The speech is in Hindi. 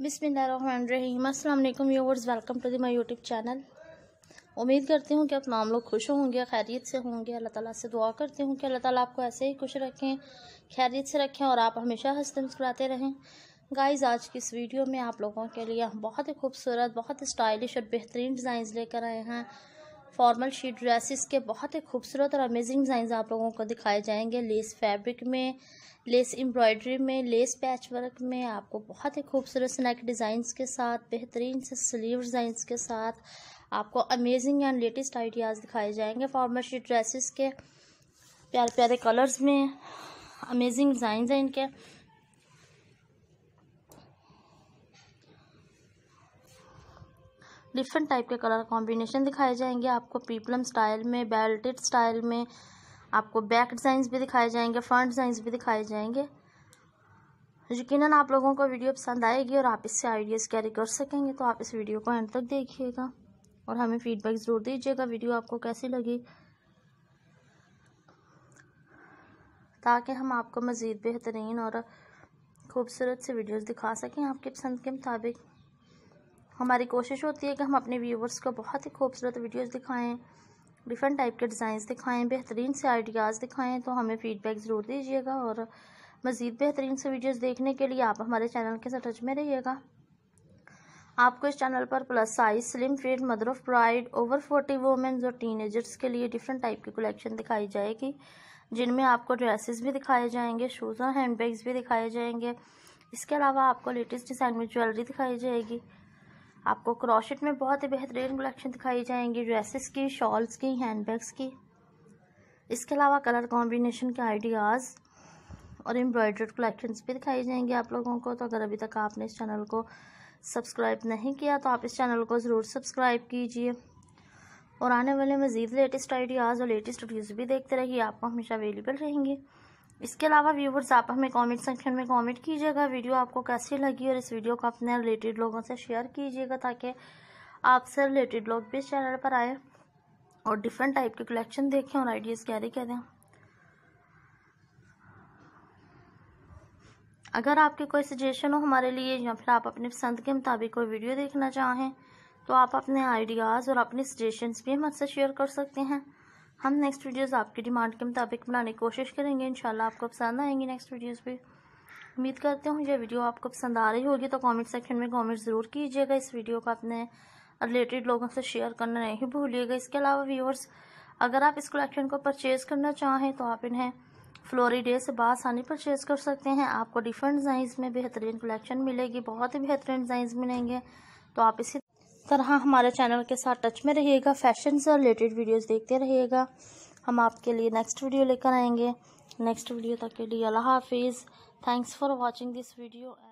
बिसमीम अल्लाम viewers welcome to the my YouTube channel उम्मीद करती हूँ कि आप तमाम लोग खुश होंगे खैरियत से होंगे अल्लाह ताला से दुआ करती हूँ कि अल्लाह ताला आपको ऐसे ही खुश रखें खैरियत से रखें और आप हमेशा हंसते मुस्कुराते रहें गाइस आज की इस वीडियो में आप लोगों के लिए हम बहुत ही खूबसूरत बहुत ही स्टाइलिश और बेहतरीन डिज़ाइन लेकर आए हैं फॉर्मल शीट ड्रेसेस के बहुत ही खूबसूरत और अमेजिंग डिज़ाइन आप लोगों को दिखाए जाएंगे लेस फैब्रिक में लेस एम्ब्रॉयडरी में लेस पैच वर्क में आपको बहुत ही खूबसूरत स्नैक डिज़ाइंस के साथ बेहतरीन से स्लीव डिज़ाइंस के साथ आपको अमेजिंग एंड लेटेस्ट आइडियाज़ दिखाए जाएंगे फॉर्मल शीट ड्रेसेस के प्यारे प्यारे कलर्स में अमेजिंग डिज़ाइन हैं इनके डिफरेंट टाइप के कलर कॉम्बिनेशन दिखाए जाएंगे आपको पीपलम स्टाइल में बेल्टेड स्टाइल में आपको बैक डिज़ाइंस भी दिखाए जाएंगे फ्रंट डिज़ाइंस भी दिखाए जाएंगे यकीनन आप लोगों को वीडियो पसंद आएगी और आप इससे आइडियाज़ कैरी कर सकेंगे तो आप इस वीडियो को एंड तक देखिएगा और हमें फीडबैक ज़रूर दीजिएगा वीडियो आपको कैसी लगी ताकि हम आपको मज़ीद बेहतरीन और ख़ूबसूरत से वीडियोस दिखा सकें आपके पसंद के मुताबिक हमारी कोशिश होती है कि हम अपने व्यूवर्स को बहुत ही खूबसूरत वीडियोस दिखाएं डिफरेंट टाइप के डिज़ाइंस दिखाएं बेहतरीन से आइडियाज़ दिखाएं तो हमें फ़ीडबैक ज़रूर दीजिएगा और मज़ीद बेहतरीन से वीडियोस देखने के लिए आप हमारे चैनल के साथ टच में रहिएगा आपको इस चैनल पर plus size slim fit mother of pride over forty womens और टीन के लिए डिफरेंट टाइप की कलेक्शन दिखाई जाएगी जिनमें आपको ड्रेसेस भी दिखाए जाएंगे शूज़ और हैंड भी दिखाए जाएंगे इसके अलावा आपको लेटेस्ट डिज़ाइन में ज्वेलरी दिखाई जाएगी आपको क्रॉशेट में बहुत ही बेहतरीन कलेक्शन दिखाई जाएंगे ड्रेसेस की शॉल्स की हैंडबैग्स की इसके अलावा कलर कॉम्बिनेशन के आइडियाज़ और एम्ब्रॉयड्रेड कलेक्शंस भी दिखाई जाएंगे आप लोगों को तो अगर अभी तक आपने इस चैनल को सब्सक्राइब नहीं किया तो आप इस चैनल को ज़रूर सब्सक्राइब कीजिए और आने वाले मज़ीद लेटेस्ट आइडियाज़ और लेटेस्ट वीडियोज़ भी देखते रहिए आपको हमेशा अवेलेबल रहेंगे इसके अलावा व्यूवर्स आप हमें कमेंट सेक्शन में कमेंट कीजिएगा वीडियो आपको कैसी लगी और इस वीडियो को अपने रिलेटेड लोगों से शेयर कीजिएगा ताकि आपसे रिलेटेड लोग भी इस चैनल पर आए और डिफरेंट टाइप के कलेक्शन देखें और आइडियाज़ कैरी करें अगर आपके कोई सजेशन हो हमारे लिए या फिर आप अपने पसंद के मुताबिक कोई वीडियो देखना चाहें तो आप अपने आइडियाज़ और अपने सजेशंस भी हमसे शेयर कर सकते हैं हम नेक्स्ट वीडियोज़ आपकी डिमांड के मुताबिक बनाने की कोशिश करेंगे इंशाल्लाह आपको पसंद आएंगी नेक्स्ट वीडियोज़ भी उम्मीद करते हूँ यह वीडियो आपको पसंद आ रही होगी तो कमेंट सेक्शन में कमेंट ज़रूर कीजिएगा इस वीडियो को अपने रिलेटेड लोगों से शेयर करना नहीं भूलिएगा इसके अलावा व्यूअर्स अगर आप इस कलेक्शन को परचेज़ करना चाहें तो आप इन्हें फ्लोरिडे से बासानी परचेज़ कर सकते हैं आपको डिफरेंट डिज़ाइंस में बेहतरीन कलेक्शन मिलेगी बहुत ही बेहतरीन डिज़ाइंस मिलेंगे तो आप इसी तरह हमारे चैनल के साथ टच में रहिएगा फैशन से रिलेटेड वीडियोस देखते रहिएगा हम आपके लिए नेक्स्ट वीडियो लेकर आएंगे नेक्स्ट वीडियो तक के लिए अल्लाह हाफिज़ thanks for watching this video